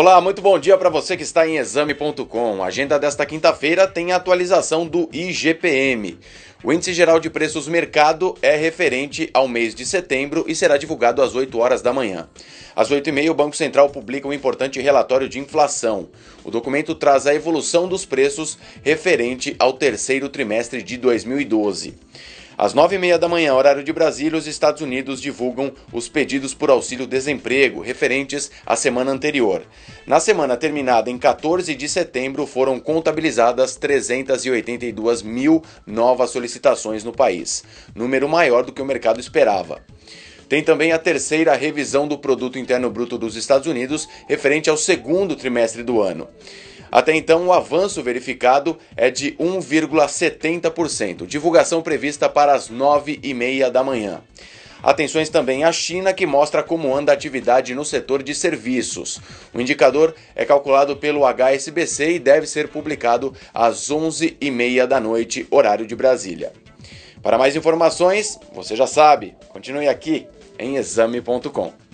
Olá, muito bom dia para você que está em exame.com. A agenda desta quinta-feira tem a atualização do IGPM. O Índice Geral de Preços Mercado é referente ao mês de setembro e será divulgado às 8 horas da manhã. Às 8h30, o Banco Central publica um importante relatório de inflação. O documento traz a evolução dos preços referente ao terceiro trimestre de 2012. Às nove e meia da manhã, horário de Brasília, os Estados Unidos divulgam os pedidos por auxílio-desemprego referentes à semana anterior. Na semana terminada em 14 de setembro, foram contabilizadas 382 mil novas solicitações no país, número maior do que o mercado esperava. Tem também a terceira revisão do Produto Interno Bruto dos Estados Unidos, referente ao segundo trimestre do ano. Até então, o avanço verificado é de 1,70%, divulgação prevista para as 9h30 da manhã. Atenções também à China, que mostra como anda a atividade no setor de serviços. O indicador é calculado pelo HSBC e deve ser publicado às 11h30 da noite, horário de Brasília. Para mais informações, você já sabe, continue aqui em exame.com.